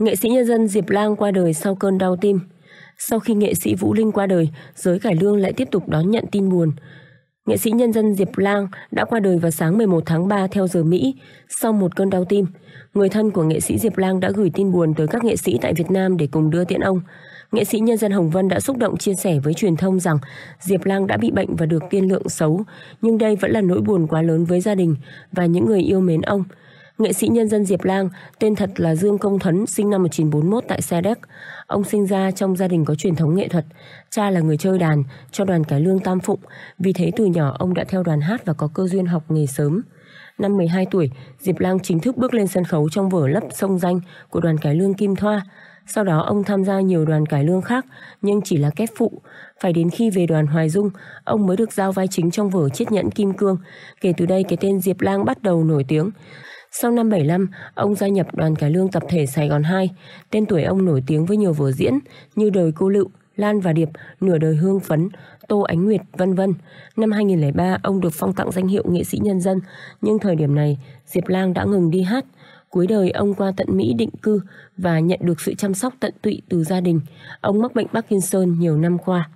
Nghệ sĩ nhân dân Diệp Lang qua đời sau cơn đau tim. Sau khi nghệ sĩ Vũ Linh qua đời, giới cải lương lại tiếp tục đón nhận tin buồn. Nghệ sĩ nhân dân Diệp Lang đã qua đời vào sáng 11 tháng 3 theo giờ Mỹ sau một cơn đau tim. Người thân của nghệ sĩ Diệp Lang đã gửi tin buồn tới các nghệ sĩ tại Việt Nam để cùng đưa tiễn ông. Nghệ sĩ nhân dân Hồng Vân đã xúc động chia sẻ với truyền thông rằng Diệp Lang đã bị bệnh và được tiên lượng xấu, nhưng đây vẫn là nỗi buồn quá lớn với gia đình và những người yêu mến ông. Nghệ sĩ nhân dân Diệp Lang, tên thật là Dương Công Thuấn, sinh năm 1941 tại Sa Đéc. Ông sinh ra trong gia đình có truyền thống nghệ thuật. Cha là người chơi đàn cho đoàn cải lương Tam Phụng, vì thế từ nhỏ ông đã theo đoàn hát và có cơ duyên học nghề sớm. Năm 12 tuổi, Diệp Lang chính thức bước lên sân khấu trong vở lấp sông danh của đoàn cải lương Kim Thoa. Sau đó ông tham gia nhiều đoàn cải lương khác nhưng chỉ là kép phụ. Phải đến khi về đoàn Hoài Dung, ông mới được giao vai chính trong vở Chiết nhẫn Kim Cương. Kể từ đây cái tên Diệp Lang bắt đầu nổi tiếng. Sau năm 75, ông gia nhập đoàn cải lương tập thể Sài Gòn 2. Tên tuổi ông nổi tiếng với nhiều vở diễn như Đời Cô Lựu, Lan và Điệp, Nửa đời hương phấn, Tô Ánh Nguyệt, vân vân. Năm 2003, ông được phong tặng danh hiệu nghệ sĩ nhân dân, nhưng thời điểm này, Diệp Lang đã ngừng đi hát. Cuối đời ông qua tận Mỹ định cư và nhận được sự chăm sóc tận tụy từ gia đình. Ông mắc bệnh Parkinson nhiều năm qua.